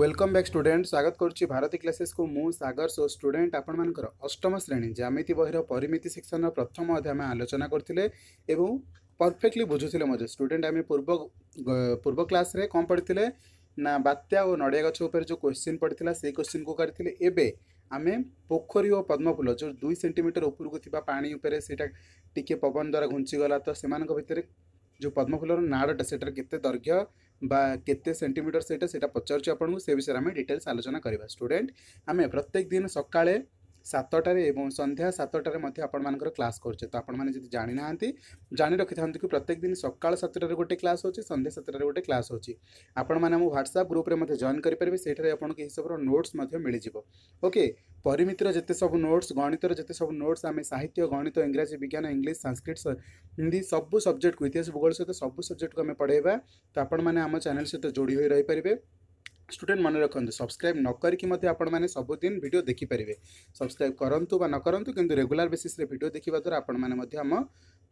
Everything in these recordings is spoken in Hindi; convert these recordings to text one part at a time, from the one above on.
ওয়েলকম ব্যাক স্টুডেন্ট স্বাগত করছি ভারতী ক্লাসেসକୁ ମୁଁ ସାଗର ସୋ ଷ୍ଟୁଡେଣ୍ଟ ଆପଣମାନଙ୍କର ଅଷ୍ଟମ ଶ୍ରେଣୀ ଜ୍ୟାମିତି ବହିର ପରିମିତି ସେକ୍ସନର ପ୍ରଥମ ଅଧ୍ୟାୟ ଆମେ ଆଲୋଚନା କରିଥିଲେ ଏବଂ ପରଫେକ୍ଟଲି ବୁଝୁଥିଲେ ମଧ୍ୟ ଷ୍ଟୁଡେଣ୍ଟ ଆମେ ପୂର୍ବ ପୂର୍ବ କ୍ଲାସରେ କ'ଣ ପଢ଼ିଥିଲେ ନା ବାତ୍ୟା ଓ ନଡ଼ିଆ ଗଛ ଉପରେ ଯେଉଁ କ୍ୱେଶ୍ଚିନ୍ ପଡ଼ିଥିଲା ସେଇ କ୍ୱେଶ୍ଚିନ୍କୁ କରିଥିଲେ ଏବେ ଆମେ ପୋଖରୀ ଓ ପଦ୍ମଫୁଲ ଯେଉଁ ଦୁଇ ସେଣ୍ଟିମିଟର ଉପରକୁ ଥିବା ପାଣି ଉପରେ ସେଇଟା ଟିକିଏ ପବନ ଦ୍ୱାରା ଘୁଞ୍ଚିଗଲା ତ ସେମାନଙ୍କ ଭିତରେ ଯେଉଁ ପଦ୍ମଫୁଲର ନାଡ଼ଟା ସେଟାର କେତେ ଦୈର୍ଘ୍ୟ বা কতে সেন্টিমিটার সেটা সেটা পচ্চাচু আপনক সে বিসায় আমি ডিটেইলস আলোচনা করিবা স্টুডেন্ট আমি প্রত্যেক দিন সকালে सतटारे और सन्या सतटारे आपर क्लास करुचे तो आपने जाणी ना जाणी रखि था कि प्रत्येक दिन सका सतटा गोटे क्लास हो सन्या सतटा गोटे क्लास हो ह्वाट्सअप ग्रुप्रे जॉन करेंगे से सब नोट्स ओके परिमितर जिते सब नोट्स गणितर जिते सब नोट्स आम साहित्य गणित इंग्राजी विज्ञान इंग्लीश संस्कृत हिंदी सब सब्जेक्ट को इतिहास भूगोल सहित सब सब्जेक्ट को आम पढ़ेगा तो आपने चेल सहित जोड़ी हो স্টুডেন্ট মনে রাখନ୍ତୁ ସବସ୍କ୍ରାଇବ୍ ନ କରିକି ମଧ୍ୟ ଆପଣମାନେ ସବୁଦିନ ଭିଡ଼ିଓ ଦେଖିପାରିବେ ସବସ୍କ୍ରାଇବ୍ କରନ୍ତୁ ବା ନ କରନ୍ତୁ କିନ୍ତୁ ରେଗୁଲାର ବେସିସ୍ରେ ଭିଡ଼ିଓ ଦେଖିବା ଦ୍ୱାରା ଆପଣମାନେ ମଧ୍ୟ ଆମ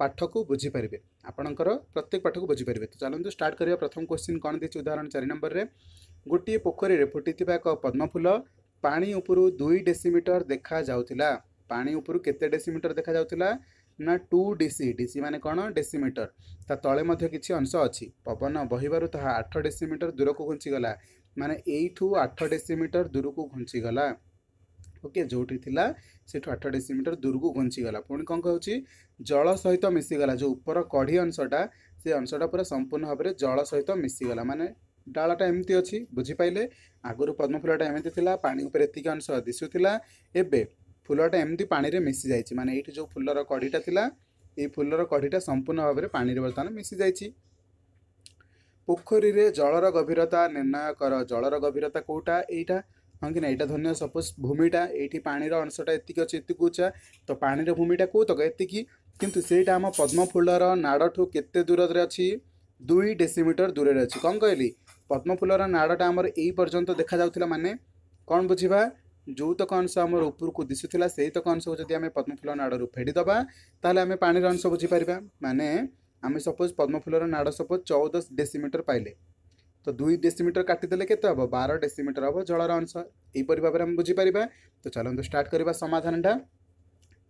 ପାଠକୁ ବୁଝିପାରିବେ ଆପଣଙ୍କର ପ୍ରତ୍ୟେକ ପାଠକୁ ବୁଝିପାରିବେ ତ ଚାଲନ୍ତୁ ଷ୍ଟାର୍ଟ କରିବା ପ୍ରଥମ କ୍ୱେଶ୍ଚିନ୍ କ'ଣ ଦେଇଛି ଉଦାହରଣ ଚାରି ନମ୍ବରରେ ଗୋଟିଏ ପୋଖରୀରେ ଫୁଟିଥିବା ଏକ ପଦ୍ମଫୁଲ ପାଣି ଉପରୁ ଦୁଇ ଡେସିମିଟର ଦେଖାଯାଉଥିଲା ପାଣି ଉପରୁ କେତେ ଡେସିମିଟର ଦେଖାଯାଉଥିଲା ନା ଟୁ ଡିସି ଡିସି ମାନେ କ'ଣ ଡେସିମିଟର ତା ତଳେ ମଧ୍ୟ କିଛି ଅଂଶ ଅଛି ପବନ ବହିବାରୁ ତାହା ଆଠ ଡେସିମିଟର ଦୂରକୁ ଘୁଞ୍ଚିଗଲା ମାନେ ଏଇଠୁ ଆଠ ଡେସିମିଟର ଦୂରକୁ ଘୁଞ୍ଚିଗଲା ଓକେ ଯେଉଁଠି ଥିଲା ସେଠୁ ଆଠ ଡେସିମିଟର ଦୂରକୁ ଘୁଞ୍ଚିଗଲା ପୁଣି କ'ଣ କହୁଛି ଜଳ ସହିତ ମିଶିଗଲା ଯେଉଁ ଉପର କଢ଼ି ଅଂଶଟା ସେ ଅଂଶଟା ପୁରା ସମ୍ପୂର୍ଣ୍ଣ ଭାବରେ ଜଳ ସହିତ ମିଶିଗଲା ମାନେ ଡାଳଟା ଏମିତି ଅଛି ବୁଝିପାରିଲେ ଆଗରୁ ପଦ୍ମଫୁଲଟା ଏମିତି ଥିଲା ପାଣି ଉପରେ ଏତିକି ଅଂଶ ଦିଶୁଥିଲା ଏବେ ଫୁଲଟା ଏମିତି ପାଣିରେ ମିଶିଯାଇଛି ମାନେ ଏଇଠି ଯେଉଁ ଫୁଲର କଢ଼ିଟା ଥିଲା ଏଇ ଫୁଲର କଢ଼ିଟା ସମ୍ପୂର୍ଣ୍ଣ ଭାବରେ ପାଣିରେ ବର୍ତ୍ତମାନ ମିଶିଯାଇଛି ପୋଖରୀରେ ଜଳର ଗଭୀରତା ନିର୍ଣ୍ଣୟ କର ଜଳର ଗଭୀରତା କେଉଁଟା ଏଇଟା ହଁ କି ନା ଏଇଟା ଧନ୍ୟ ସପୋଜ୍ ଭୂମିଟା ଏଇଠି ପାଣିର ଅଂଶଟା ଏତିକି ଅଛି ଏତିକି ଉଚ୍ଚା ତ ପାଣିର ଭୂମିଟା କେଉଁତକ ଏତିକି କିନ୍ତୁ ସେଇଟା ଆମ ପଦ୍ମଫୁଲର ନାଡ଼ଠୁ କେତେ ଦୂରରେ ଅଛି ଦୁଇ ଡେସିମିଟର ଦୂରରେ ଅଛି କ'ଣ କହିଲି ପଦ୍ମଫୁଲର ନାଡ଼ଟା ଆମର ଏଇ ପର୍ଯ୍ୟନ୍ତ ଦେଖାଯାଉଥିଲା ମାନେ କ'ଣ ବୁଝିବା ଯେଉଁତକ ଅଂଶ ଆମର ଉପରକୁ ଦିଶୁଥିଲା ସେଇତକ ଅଂଶକୁ ଯଦି ଆମେ ପଦ୍ମଫୁଲ ନାଡ଼ରୁ ଫେଡ଼ିଦେବା ତାହେଲେ ଆମେ ପାଣିର ଅଂଶ ବୁଝିପାରିବା ମାନେ आम सपोज पद्मफुलर नाड़ सपोज चौदह डेसीमिटर पाइले तो दुई डेसीमीटर काटिदे के बार डेसीमिटर हम जलर अनुसार यहपर भाव में बुझीपर तो चलो स्टार्ट करवा समाधानटा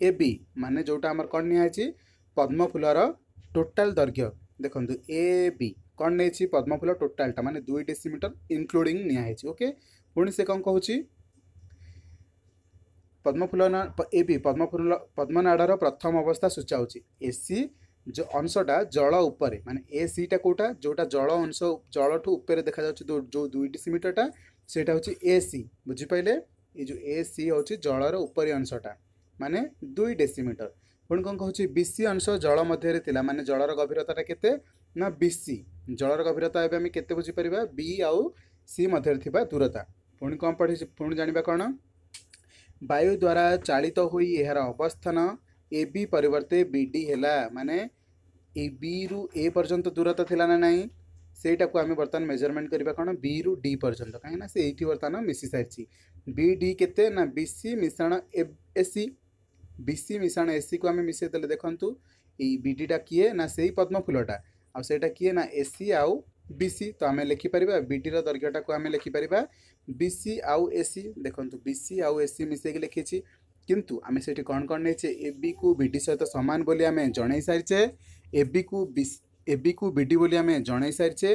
ए बी मान जोटा कौन नि पद्मफुलर टोटाल दर्घ्य देखु ए बी कौन नहीं पद्मफुल टोटालटा मानते दुई डेसीमिटर इनक्लूडिंग निहाई ओके पुणी से कौन कहूँ पद्मफुल ए पद्मफुल पद्मनाड़ प्रथम अवस्था सूचाऊँच एसी जो अंशटा जल उपर मैंने ए सीटा कौटा जोटा जल अंश जल ठूँ ठूर देखा जा जो दुईट सीमिटरटा से ए सी बुझिपाले ये जो ए सी हूँ जलर उपरी अंशटा मानने दुई डेसीमिटर पुणी कौन कौन सी अंश जल मध्य मानने जलर गभीरता के सी जलर गभीरता एवं के बुझीपर बी आउ सी मध्य दूरता पुणी कौन पढ़े पुणी जाना कौन वायु द्वारा चालित तो हो यार अवस्थान ए बी परे बी डी है मानने रु ए पर्यंत दूरता थी ना ना सेटा को आम बर्तमान मेजरमेंट करवा कौन बी रु डी पर्यंत कहीं ना से ये बर्तमान मिसी सारी बी डी के बी सी मिशाण एसी बी सी मिशाण एसी को आम मिसे देखते यीटा किए ना से पद्म फुलटा आईटा किए ना एसी आउ बी सी तो आम लिखिपर बीटर दर्घ्यटा को आम लिखिपर बी सी आउ एसी देखो बी सी आउ एसी मिसेक लिखी କିନ୍ତୁ ଆମେ ସେଠି କ'ଣ କ'ଣ ନେଇଛେ ଏବିକୁ ବିଡି ସହିତ ସମାନ ବୋଲି ଆମେ ଜଣେଇ ସାରିଛେ ଏବିକୁ ଏବିକୁ ବିଡି ବୋଲି ଆମେ ଜଣେଇ ସାରିଛେ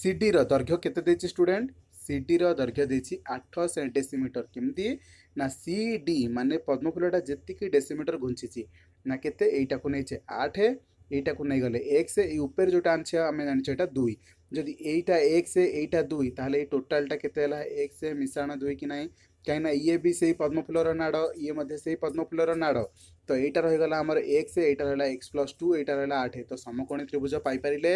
ସିଡିର ଦୈର୍ଘ୍ୟ କେତେ ଦେଇଛି ଷ୍ଟୁଡେଣ୍ଟ ସିଡିର ଦୈର୍ଘ୍ୟ ଦେଇଛି ଆଠ ଡେସିମିଟର କେମିତି ନା ସି ଡି ମାନେ ପଦ୍ମଫୁଲଟା ଯେତିକି ଡେସିମିଟର ଘୁଞ୍ଚିଛି ନା କେତେ ଏଇଟାକୁ ନେଇଛେ ଆଠ এইটাকে নিয়ে গেলে এক্স এই উপরে যেটা আনছে আমি জানিছি এটা দুই যদি এইটা এক্স এইটা দুই তাহলে এই টোটালটা কেতে হল এক্স মিশাণ দুই কি না कहीं ये भी से पद्मफुलर नाड़ ये मध्य से पद्मफुलर नाड़ तो यहीटा रहीगला आम एक से यहाँ रहा एक्स प्लस टू यहाँ रहा आठ तो समकोणी त्रिभुज पारे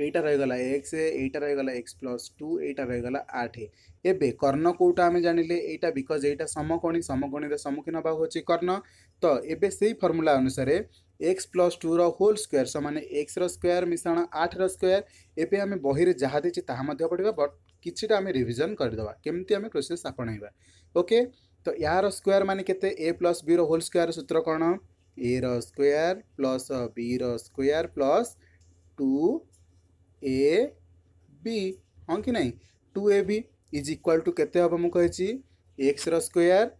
यहीटा रहीगला एक से यहाँ रहीगला एक्स प्लस टू यहाँ रहीगला आठ एवं कर्ण कौटा आम जान लें एटा बिकज यहाँ समकोणी समकोणी सम्मुखीन होगा होती कर्ण तो ये से फर्मूला अनुसार એક્સ ପ୍ଲସ୍ ଟୁର ହୋଲ୍ ସ୍କୋୟାର୍ ସମାନେ ଏକ୍ସର ସ୍କୋୟାର୍ ମିଶାଣ ଆଠର ସ୍କୋୟାର୍ ଏବେ ଆମେ ବହିରେ ଯାହା ଦେଇଛି ତାହା ମଧ୍ୟ ପଢ଼ିବା ବଟ୍ କିଛିଟା ଆମେ ରିଭିଜନ୍ କରିଦେବା କେମିତି ଆମେ ପ୍ରୋସେସ୍ ଆପଣେଇବା ଓକେ ତ ଏହାର ସ୍କୋୟାର୍ ମାନେ କେତେ ଏ ପ୍ଲସ୍ ବିର ହୋଲ୍ ସ୍କୋୟାର୍ ସୂତ୍ର କ'ଣ ଏର ସ୍କୋୟାର୍ ପ୍ଲସ୍ ବିର square plus two A B ହଁ କି ନାହିଁ two A B is equal to କେତେ ହେବ ମୁଁ କହିଛି ଏକ୍ସର ସ୍କୋୟାର୍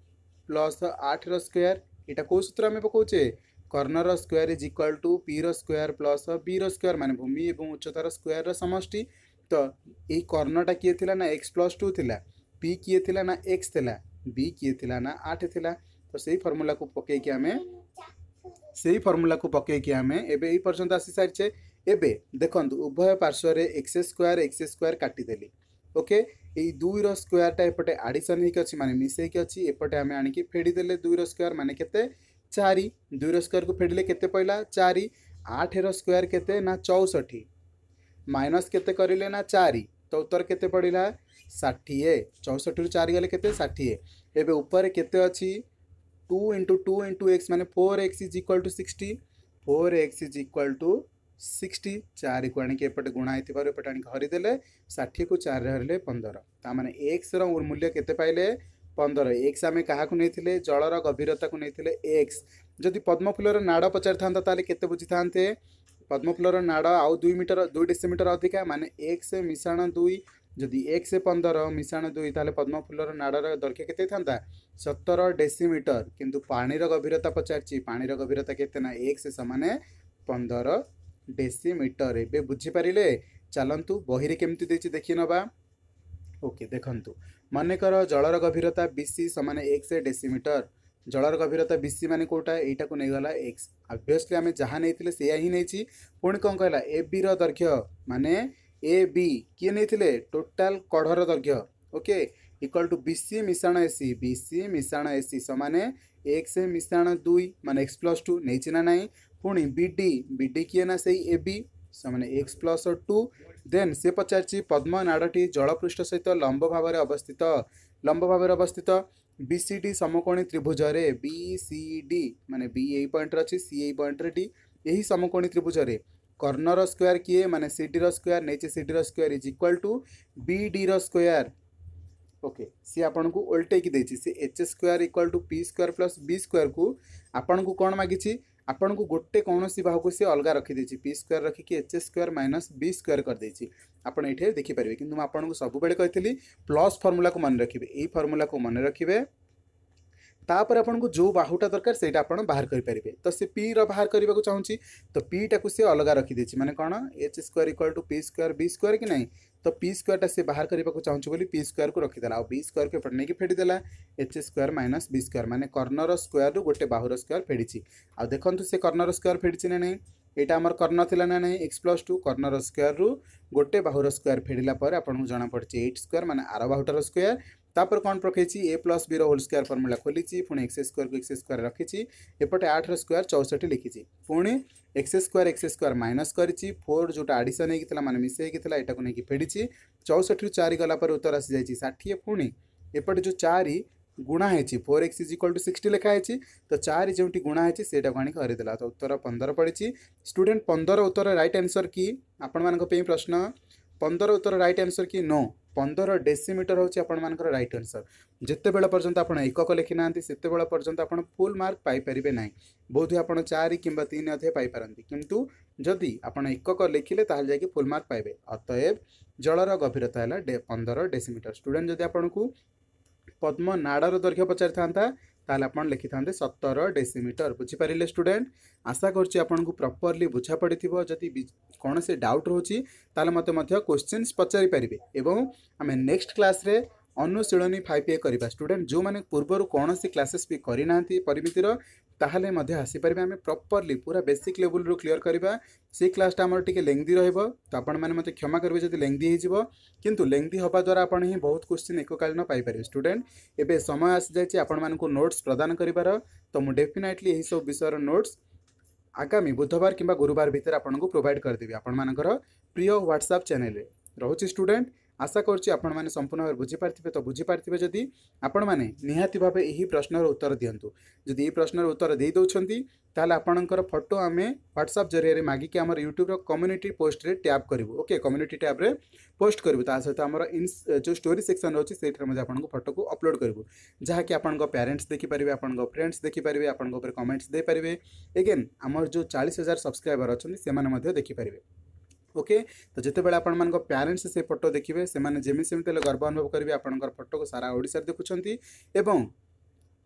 ପ୍ଲସ୍ ଆଠର ସ୍କୋୟାର୍ ଏଇଟା କେଉଁ ସୂତ୍ର ଆମେ ପକାଉଛେ কর্ণর স্কোয়ার ইজ ইকুয়াল টু পির স্কোয়ার প্লস বির স্কোয়ার মানে ভূমি এবং উচ্চতার স্কোয়ার সমষ্টি তো এই কর্ণটা কি লা না এক্স প্লস টু লা পি কি লা না এক্স লা বি কি লা না আট লা তো সেই ফর্মুলা কু পকাইকি আমি সেই ফর্মুলা কু পকাইকি আমি এবে এই পর্যন্ত আসি সারিছে এবে দেখুন উভয় পার্শ্বরে এক্স স্কোয়ার এক্স স্কোয়ার কাটিদেলি ওকে এই দুইর স্কোয়ারটা এপটে আডিশন হয়েকি অছি মানে মিশাইকি অছি এপটে আমি আনিকি ফেড়িদেলে দুইর স্কোয়ার মানে কেতে चार दुई र स्क्वयर को फेड़िले के पड़ा चार आठ रोयर के चौष्टि माइनस के चार तो उत्तर के पड़ा षाठी चौष्टि चार गले के षाठी एपर के two into two into x मैंने four x is equal to six four x is equal to six चार को आपटे गुणा होपटे आरीदे षाठी को चार हरले पंदर ता मैंने एक्स रूल्य के पाइले पंदर एक्स आम क्या जलर गभीरता को नहीं एक्स जदि पद्मफुलर नाड़ पचार के बुझी था पद्मफुल नाड़ आउ दुई मीटर दुई डेसीमिटर अधिका मान एक्स मिशाण दुई जदि एक्स पंदर मिशाण दुई तेल पद्मफुलर नाड़ दर्घ्य के सतर डेसीमिटर कितु पानीर गभीरता पचार गभीरता के एक्स सामने पंदर डेसीमिटर एवं बुझीपारे चलतु बही रेमती देखिए नवा ओके देखु मनेकर जलर गभीरता बी सामने एक्स डेसीमिटर जलर गभीरता बी सी मानने कौटा यहीटा को नहींगला एक्स अभीयसली आम जहाँ नहीं से नहीं पुणी कौन कहला ए बी रैर्घ्य मान ए किए नहीं टोटाल कढ़र दर्घ्य ओके इक्वाल टू बी मिशाण एसी बी सी मिशाण एसी सामने एक्स मिशाण दुई मान एक्स प्लस टू नहीं पुणी बी डी बी डी किए ना से ए से एक्स प्लस टू देन से पचार पद्म नाड़ी जलपृष्ठ सहित लंब भाव अवस्थित लंब भाव अवस्थित बी सी डी समकोणी त्रिभुज बी सी डी मैंने बी ए पॉइंट अच्छी सी ए पॉइंट डी यही समकोणी त्रिभुज कर्णर स्क्वयर किए मैंने सी डी स्क्वयर नहीं C D square is equal to B D square okay C आपको ओल्टे की देखिए C H square equal to P square plus B square को आपन को कौन मागिच आपन को गोटे कौन सी बाहू को सी अलग रखीदे पी स्क् रखिकी H square minus B square करदे आपठे देखिपर कि आपको सबूत कही प्लस फर्मुला को मन रखिए यही फर्मुला को मन रखिए तापर आपन को जो बाहुटा दरकार तो से आप बाहर करेंगे तो सी पी बाहर करने को चाहिए तो पीटा को सी अलग रखीदी मैंने कौन H square equal to P square B square कि ना तो पी स्क्टा से बाहर करने को चाहिए बोली पी स्क्र को रखीदेला आ स्क्र को नहीं फेड़देला H square minus B square मैंने कर्णर स्क्यर गोटे बाहुर स्क्यर फेड़ी आ देखो से कर्णर स्क्यर फेड़ी ना यहाँ आम कर्ण थी ना नहीं एक्स प्लस टू कर्णर स्क्यर रू गोटे बाहर स्क्यर फेड़ापर आपको जमापड़े एट स्क्यर मैंने आर बाहुटार स्क्यर तापर कौन रखी A plus B whole square formula खोली पुणी एक्स स्क् एक्स स्क् रखी एपटे आठ रक्वयर चौसठ लिखी पुणी x square x square minus कर फोर जो आडसन होता मैंने मिसेक यू नहीं फेड़ी चौसठ चार गला उत्तर आसी जाए षाठी पुणी एपटे जो चार गुणाई four x is equal to sixty लिखाई तो चार जो गुणाई से आदला तो उत्तर पंदर पड़ी स्टूडेंट पंदर उत्तर रईट आनसर कि आपण मानी प्रश्न पंदर उत्तर रईट आनसर कि नो ପନ୍ଦର ଡେସିମିଟର ହେଉଛି ଆପଣମାନଙ୍କର ରାଇଟ୍ ଆନ୍ସର୍ ଯେତେବେଳେ ପର୍ଯ୍ୟନ୍ତ ଆପଣ ଏକକ ଲେଖିନାହାନ୍ତି ସେତେବେଳେ ପର୍ଯ୍ୟନ୍ତ ଆପଣ ଫୁଲ୍ ମାର୍କ ପାଇପାରିବେ ନାହିଁ ବୋଧହୁଏ ଆପଣ ଚାରି କିମ୍ବା ତିନି ଅଧେ ପାଇପାରନ୍ତି କିନ୍ତୁ ଯଦି ଆପଣ ଏକକ ଲେଖିଲେ ତାହେଲେ ଯାଇକି ଫୁଲ୍ ମାର୍କ ପାଇବେ ଅତଏବ ଜଳର ଗଭୀରତା ହେଲା ପନ୍ଦର ଡେସିମିଟର ଷ୍ଟୁଡେଣ୍ଟ ଯଦି ଆପଣଙ୍କୁ ପଦ୍ମ ନାଡ଼ର ଦୈର୍ଘ୍ୟ ପଚାରିଥାନ୍ତା ତାହେଲେ ଆପଣ ଲେଖିଥାନ୍ତେ ସତର ଡେସିମିଟର ବୁଝିପାରିଲେ ଷ୍ଟୁଡେଣ୍ଟ ଆଶା କରୁଛି ଆପଣଙ୍କୁ ପ୍ରପରଲି ବୁଝା ପଡ଼ିଥିବ ଯଦି କୌଣସି ଡାଉଟ୍ ରହୁଛି ତାହେଲେ ମୋତେ ମଧ୍ୟ କ୍ୱେଶ୍ଚିନ୍ସ ପଚାରିପାରିବେ ଏବଂ ଆମେ ନେକ୍ସଟ କ୍ଲାସ୍ରେ ଅନୁଶୀଳନୀ ଫାଇଭ୍ ଏ କରିବା ଷ୍ଟୁଡେଣ୍ଟ ଯେଉଁମାନେ ପୂର୍ବରୁ କୌଣସି କ୍ଲାସେସ୍ ବି କରିନାହାନ୍ତି ପରିମିତିର ତାହେଲେ ମଧ୍ୟ ଆସିପାରିବେ ଆମେ ପ୍ରପରଲି ପୁରା ବେସିକ୍ ଲେବୁଲ୍ରୁ କ୍ଲିଅର୍ କରିବା ସେ କ୍ଲାସ୍ଟା ଆମର ଟିକେ ଲେଙ୍ଗଦି ରହିବ ତ ଆପଣମାନେ ମୋତେ କ୍ଷମା କରିବେ ଯଦି ଲେଙ୍ଗଦି ହୋଇଯିବ କିନ୍ତୁ ଲେଙ୍ଗଦି ହେବା ଦ୍ୱାରା ଆପଣ ହିଁ ବହୁତ କୋଶ୍ଚିନ୍ ଏକକାଳୀନ ପାଇପାରିବେ ଷ୍ଟୁଡେଣ୍ଟ ଏବେ ସମୟ ଆସିଯାଇଛି ଆପଣମାନଙ୍କୁ ନୋଟ୍ସ ପ୍ରଦାନ କରିବାର ତ ମୁଁ ଡେଫିନାଇଟଲି ଏହିସବୁ ବିଷୟର ନୋଟ୍ସ ଆଗାମୀ ବୁଧବାର କିମ୍ବା ଗୁରୁବାର ଭିତରେ ଆପଣଙ୍କୁ ପ୍ରୋଭାଇଡ଼ କରିଦେବି ଆପଣମାନଙ୍କର ପ୍ରିୟ ହ୍ୱାଟ୍ସଆପ୍ ଚ୍ୟାନେଲରେ ରହୁଛି ଷ୍ଟୁଡେଣ୍ଟ आशा कर संपूर्ण भाव बुझीपारे तो बुझीपारे जदि आपति भाव यही प्रश्नर उत्तर दिंतु जदि ये प्रश्नर उत्तर दे दौंस तेल आपणकर फटो आम ह्वाट्सअप जरिए मागिकी आम यूट्यूब्र कम्युनिटी पोस्ट में टैप करूँ ओके कम्युनिटी टैब्रे पोस्ट करूँ ता सहित आम जो स्टोरी सेक्शन रोचे से फटो को अपलोड करूँ जहाँकि देखिपारे आप आप्रेंड्स देखिपारे आप कमेंट्स देपारे एगेन आमर जो चालीस हजार सब्सक्राइबर अच्छे से देखिपारे ओके तो जिते आपण आप प्यारेन्ट्स से फटो देखिए सेमती सेमती गर्व अनुभव करेंगे आप फटो को सारा ओडार देखुंटे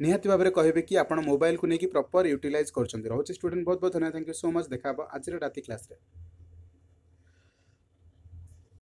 निहती भाव में कहे कि आप मोबाइल को लेकिन प्रपर यूटिलइ करते रोचे स्टूडेंट बहुत बहुत धन्यवाद थैंक यू सो मच देखा आज रात क्लास